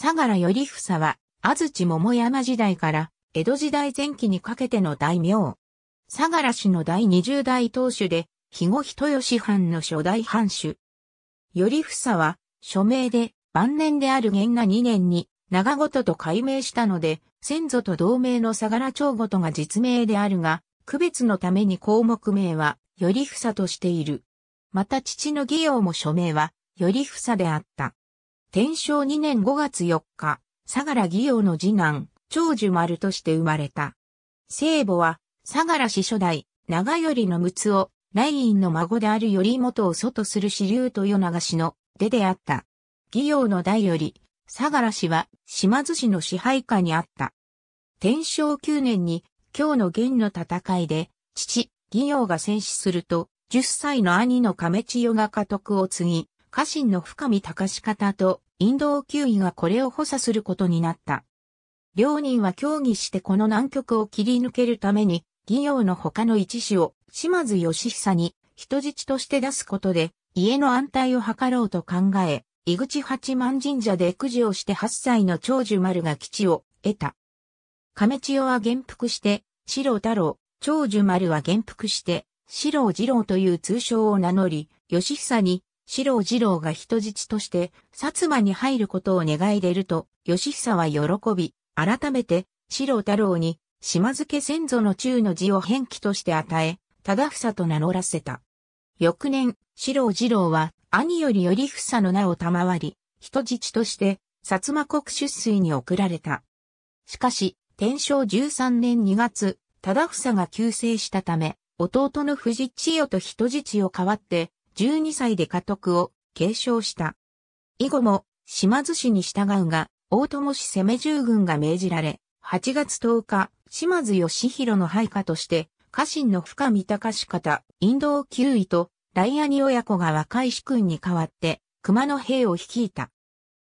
相良頼房は、安土桃山時代から、江戸時代前期にかけての大名。相良氏の第20代当主で、肥後人吉藩の初代藩主。頼房は、署名で、晩年である元和2年に、長事と改名したので、先祖と同名の相良長事が実名であるが、区別のために項目名は、頼房としている。また父の義用も署名は、頼房であった。天正2年5月4日、相良義陽の次男、長寿丸として生まれた。聖母は、相良氏初代、長頼の六を、来院の孫である頼元を祖とする支流と与流氏の出であった。義陽の代より、相良氏は島津氏の支配下にあった。天正9年に、今日の元の戦いで、父、義陽が戦死すると、10歳の兄の亀千代が家督を継ぎ、家臣の深見隆方と引導球威がこれを補佐することになった。両人は協議してこの南極を切り抜けるために、義業の他の一子を島津義久に人質として出すことで、家の安泰を図ろうと考え、井口八幡神社で育児をして8歳の長寿丸が基地を得た。亀千代は元服して、四郎太郎、長寿丸は元服して、四郎二郎という通称を名乗り、義久に四郎二郎が人質として薩摩に入ることを願い出ると、義久は喜び、改めて四郎太郎に島津家先祖の中の字を変記として与え、忠房と名乗らせた。翌年、四郎二郎は兄より頼房の名を賜り、人質として薩摩国出水に送られた。しかし、天正13年2月、忠房が急逝したため、弟の藤千代と人質を代わって、12歳で家督を継承した。以後も、島津氏に従うが、大友氏攻め従軍が命じられ、8月10日、島津義弘の配下として、家臣の深見隆方、引導9位と、雷イアニ親子が若い主君に代わって、熊の兵を率いた。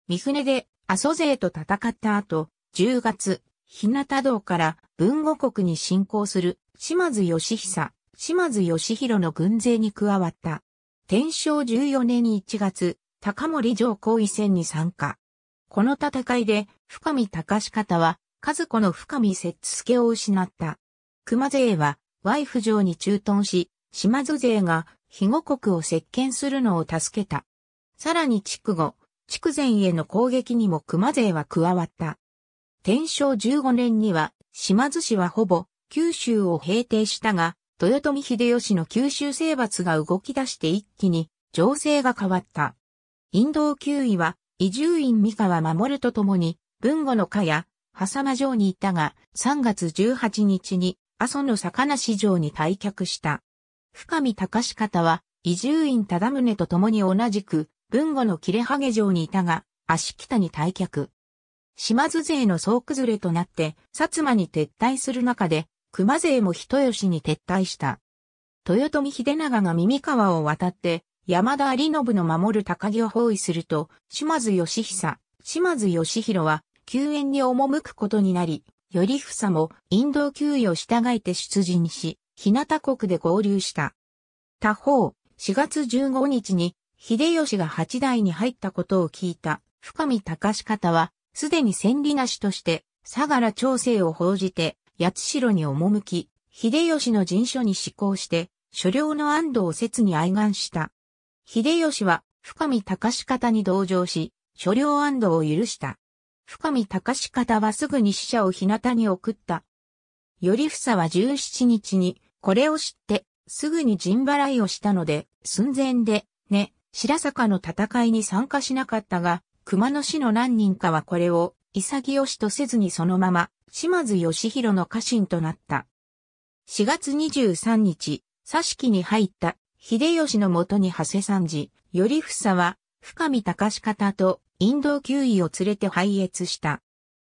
三船で阿蘇勢と戦った後、10月、日向道から文後国に侵攻する島津義久、島津義弘の軍勢に加わった。天正14年1月、高森城行為戦に参加。この戦いで、深見隆方は、和子の深見節助を失った。熊勢は、ワイフ城に駐屯し、島津勢が、肥後国を接見するのを助けた。さらに筑後、筑前への攻撃にも熊勢は加わった。天正15年には、島津氏はほぼ、九州を平定したが、豊臣秀吉の九州征伐が動き出して一気に情勢が変わった。引導九位は、伊集院三河守とともに、文後の家や、狭間城にいたが、3月18日に、阿蘇の魚市城に退却した。深見隆方は、伊集院忠宗と共に同じく、文後の切れハゲ城にいたが、足北に退却。島津勢の総崩れとなって、薩摩に撤退する中で、熊勢も人吉に撤退した。豊臣秀長が耳川を渡って、山田有信の守る高木を包囲すると、島津義久、島津義弘は救援に赴くことになり、頼房も引導給与従えて出陣し、日向国で合流した。他方、4月15日に、秀吉が八代に入ったことを聞いた深見隆方は、すでに千里なしとして、相良調整を報じて、八代に赴き、秀吉の人所に施行して、所領の安藤を説に愛願した。秀吉は、深見隆方に同情し、所領安藤を許した。深見隆方はすぐに死者を日向に送った。頼房は17日に、これを知って、すぐに陣払いをしたので、寸前で、ね、白坂の戦いに参加しなかったが、熊野市の何人かはこれを潔しとせずにそのまま、島津義弘の家臣となった。4月23日、佐敷に入った秀吉のもとに長谷参事、頼房は、深見隆方と陰道球医を連れて拝謁した。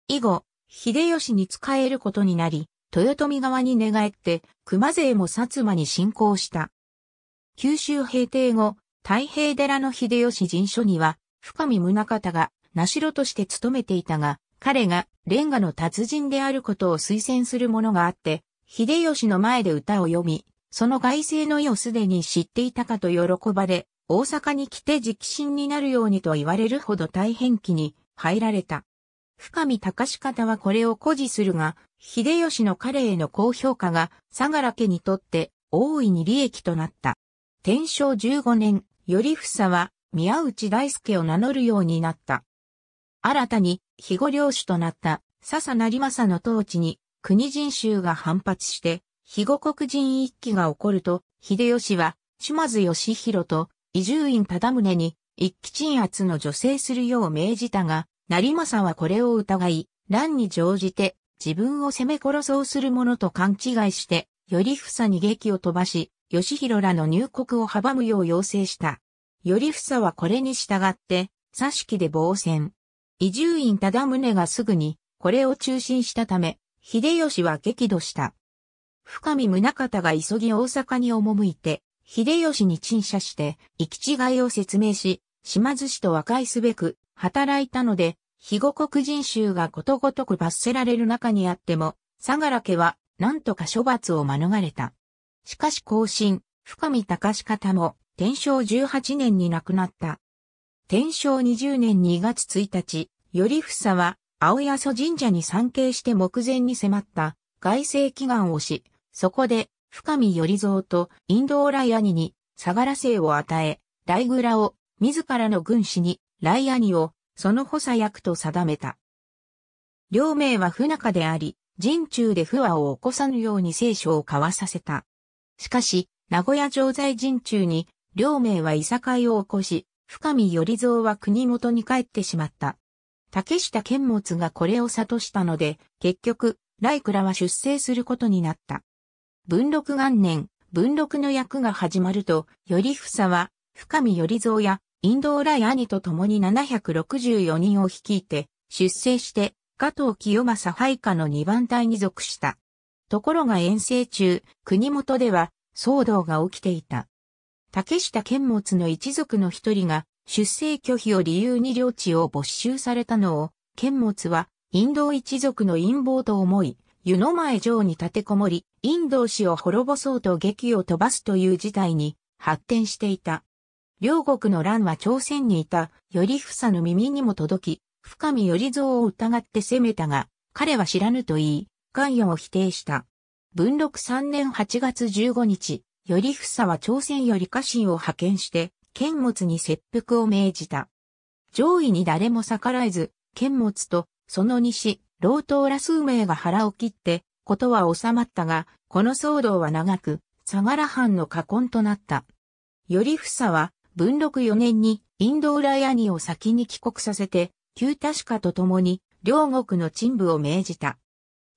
以後、秀吉に仕えることになり、豊臣側に寝返って、熊勢も薩摩に侵攻した。九州平定後、太平寺の秀吉人所には、深見宗方が、名城として勤めていたが、彼がレンガの達人であることを推薦するものがあって、秀吉の前で歌を読み、その外勢の意をすでに知っていたかと喜ばれ、大阪に来て直進になるようにと言われるほど大変期に入られた。深見隆方はこれを誇示するが、秀吉の彼への高評価が相良家にとって大いに利益となった。天正15年、頼房は宮内大輔を名乗るようになった。新たに肥後領主となった笹成政の統治に国人衆が反発して、肥後国人一揆が起こると、秀吉は島津義弘と伊集院忠宗に一揆鎮圧の助成するよう命じたが、成政はこれを疑い、乱に乗じて自分を攻め殺そうするものと勘違いして、頼房に劇を飛ばし、義弘らの入国を阻むよう要請した。頼房はこれに従って、座敷で防戦。伊集院忠宗がすぐに、これを中心したため、秀吉は激怒した。深見宗方が急ぎ大阪に赴いて、秀吉に陳謝して、行き違いを説明し、島津氏と和解すべく、働いたので、肥後国人衆がことごとく罰せられる中にあっても、相良家は、なんとか処罰を免れた。しかし後進、深見隆方も、天正18年に亡くなった。天正20年2月1日、頼房は、青八祖神社に参詣して目前に迫った、外政祈願をし、そこで、深見頼蔵とインドイア兄に、相良姓を与え、グラを、自らの軍師に、来兄を、その補佐役と定めた。両名は不仲であり、陣中で不和を起こさぬように聖書を交わさせた。しかし、名古屋城在陣中に、両名はいさかいを起こし、深見頼蔵は国元に帰ってしまった。竹下健物がこれを悟したので、結局、ライクラは出征することになった。文禄元年、文禄の役が始まると、頼房は、深見頼蔵や、インドーライ兄と共に764人を率いて、出征して、加藤清正配下の2番隊に属した。ところが遠征中、国元では、騒動が起きていた。竹下健物の一族の一人が、出生拒否を理由に領地を没収されたのを、剣持は、インド一族の陰謀と思い、湯の前城に立てこもり、インド氏を滅ぼそうと劇を飛ばすという事態に発展していた。両国の乱は朝鮮にいた、頼房の耳にも届き、深見頼蔵を疑って攻めたが、彼は知らぬと言い、関与を否定した。文禄3年8月15日、頼房は朝鮮より家臣を派遣して、剣物に切腹を命じた。上位に誰も逆らえず、剣物と、その西、老頭ら数名が腹を切って、ことは収まったが、この騒動は長く、相良藩の禍根となった。頼房は、文禄4年に、インド浦屋にを先に帰国させて、旧多子化と共に、両国の陳部を命じた。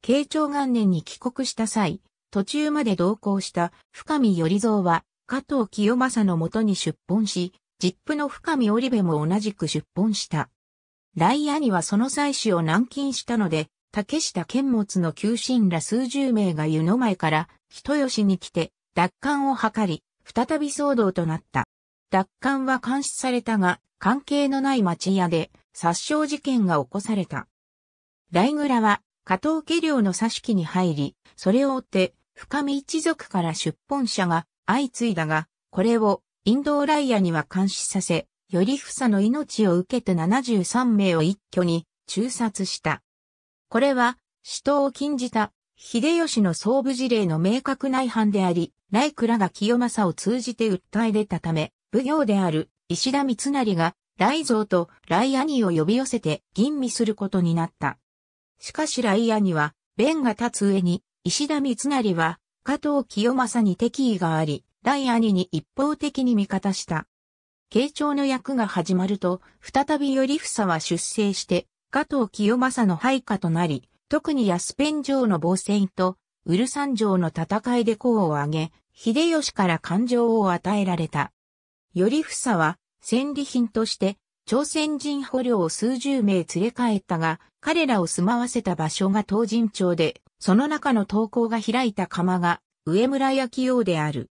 慶長元年に帰国した際、途中まで同行した深見頼蔵は、加藤清正のもとに出奔し、実父の深見織部も同じく出奔した。来兄にはその妻子を軟禁したので、竹下剣物の旧心ら数十名が湯の前から人吉に来て奪還を図り、再び騒動となった。奪還は監視されたが、関係のない町屋で殺傷事件が起こされた。来蔵は加藤家領のし木に入り、それを追って深見一族から出奔者が相次いだが、これをインドーライアには監視させ、よりさの命を受けて73名を一挙に中殺した。これは死闘を禁じた秀吉の総武事例の明確な違反であり、ライクラが清正を通じて訴え出たため、奉行である石田三成が、雷蔵とライニ兄を呼び寄せて吟味することになった。しかしライア兄は、弁が立つ上に、石田三成は、加藤清正に敵意があり、大兄に一方的に味方した。慶長の役が始まると、再び頼房は出征して、加藤清正の配下となり、特に安ペン城の防戦と、ウルサン城の戦いで功を挙げ、秀吉から感情を与えられた。頼房は、戦利品として、朝鮮人捕虜を数十名連れ帰ったが、彼らを住まわせた場所が東神町で、その中の投稿が開いた釜が、上村焼用である。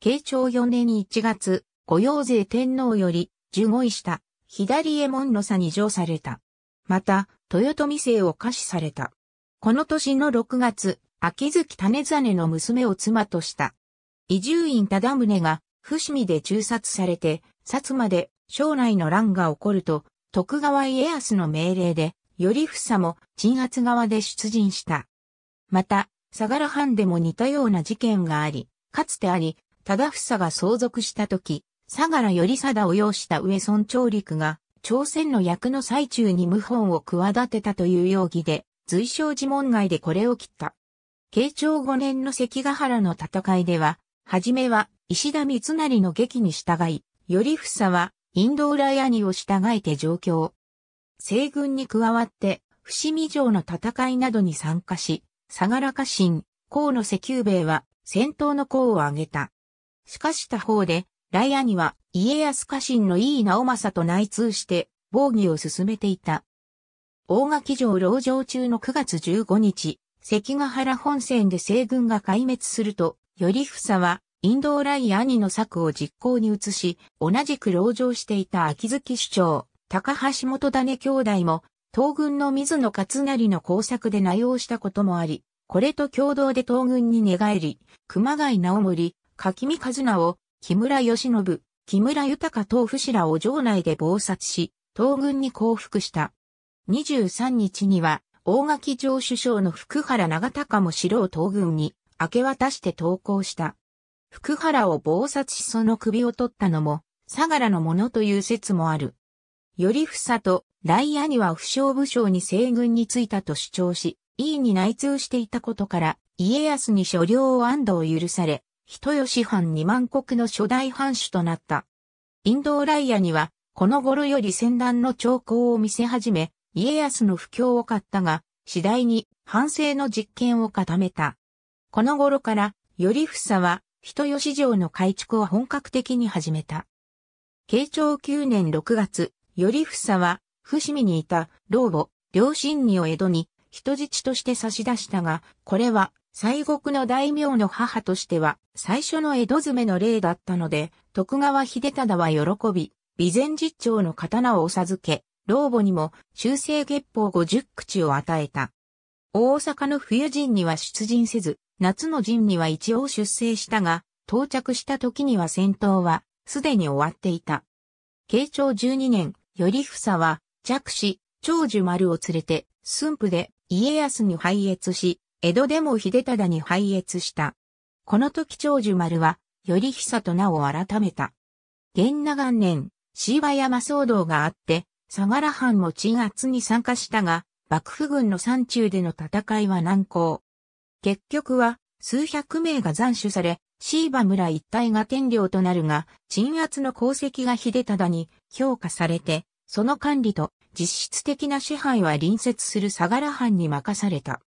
慶長4年1月、御用税天皇より、15位した、左衛門の差に上された。また、豊臣姓を可視された。この年の6月、秋月種真の娘を妻とした。伊住院忠宗が、伏見で中殺されて、薩摩で将来の乱が起こると、徳川家康の命令で、頼房も鎮圧側で出陣した。また、相良藩でも似たような事件があり、かつてあり、忠房が相続した時、相良頼貞を要した上村長陸が、朝鮮の役の最中に謀反を企てたという容疑で、随称寺門外でこれを切った。慶長5年の関ヶ原の戦いでは、はじめは石田三成の劇に従い、頼房はインドイヤニを従えて上京。西軍に加わって、伏見城の戦いなどに参加し、相良家臣、河野石油兵衛は戦闘の功を挙げた。しかし他方で、ライアニは家康家臣の井伊直政と内通して防御を進めていた。大垣城牢城中の9月15日、関ヶ原本線で西軍が壊滅すると、頼房はインドーライ兄の策を実行に移し、同じく牢城していた秋月首長、高橋元種兄弟も、東軍の水野勝成の工作で内容したこともあり、これと共同で東軍に寝返り、熊谷直盛、柿見和直、木村義信、木村豊東不士らを城内で暴殺し、東軍に降伏した。23日には、大垣城首相の福原長隆も城を東軍に明け渡して投降した。福原を謀殺しその首を取ったのも、相良のものという説もある。頼房と来兄は不傷武将に西軍に着いたと主張し、井伊に内通していたことから、家康に所領を安堵を許され、人吉藩二万国の初代藩主となった。インド来には、この頃より戦乱の兆候を見せ始め、家康の不況を買ったが、次第に反省の実験を固めた。この頃から、頼房は人吉城の改築を本格的に始めた。慶長9年6月、頼房は、伏見にいた老母、両親にを江戸に人質として差し出したが、これは西国の大名の母としては最初の江戸詰めの例だったので、徳川秀忠は喜び、備前実長の刀をお授け、老母にも修正月報50口を与えた。大阪の冬人には出陣せず、夏の陣には一応出征したが、到着した時には戦闘はすでに終わっていた。慶長12年、頼房は弱子、長寿丸を連れて、駿府で家康に拝謁し、江戸でも秀忠に拝謁した。この時長寿丸は、頼久と名を改めた。元長元年、椎葉山騒動があって、相良藩も鎮圧に参加したが、幕府軍の山中での戦いは難航。結局は数百名が斬首され、シーバ村一帯が天領となるが、鎮圧の功績が秀忠に評価されて、その管理と実質的な支配は隣接する相良藩に任された。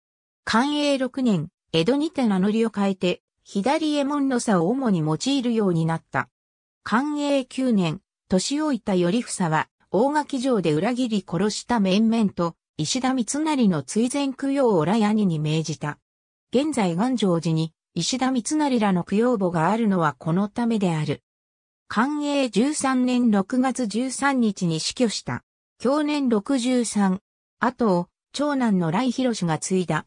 寛永6年、江戸にて名乗りを変えて、左衛門の差を主に用いるようになった。寛永9年、年老いた頼房は、大垣城で裏切り殺した面々と、石田三成の追善供養をラヤニに命じた。現在願成寺に石田三成らの供養墓があるのはこのためである。寛永13年6月13日に死去した。去年63。後を長男の来広氏が継いだ。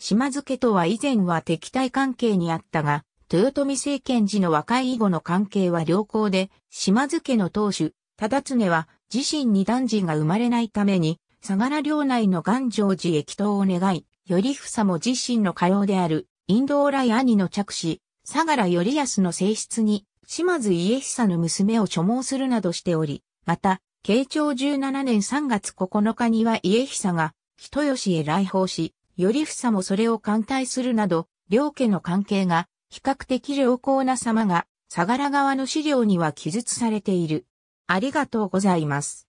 島津家とは以前は敵対関係にあったが、豊臣政権時の若い以後の関係は良好で、島津家の当主、忠常は自身に男児が生まれないために、相良領内の願成寺へ祈祷を願い、頼房も自身の家老である、インドオライ兄の着手、相良頼康の性質に、島津家久の娘を所望するなどしており、また、慶長17年3月9日には家久が、人吉へ来訪し、頼房もそれを艦隊するなど、両家の関係が、比較的良好な様が、相良側の資料には記述されている。ありがとうございます。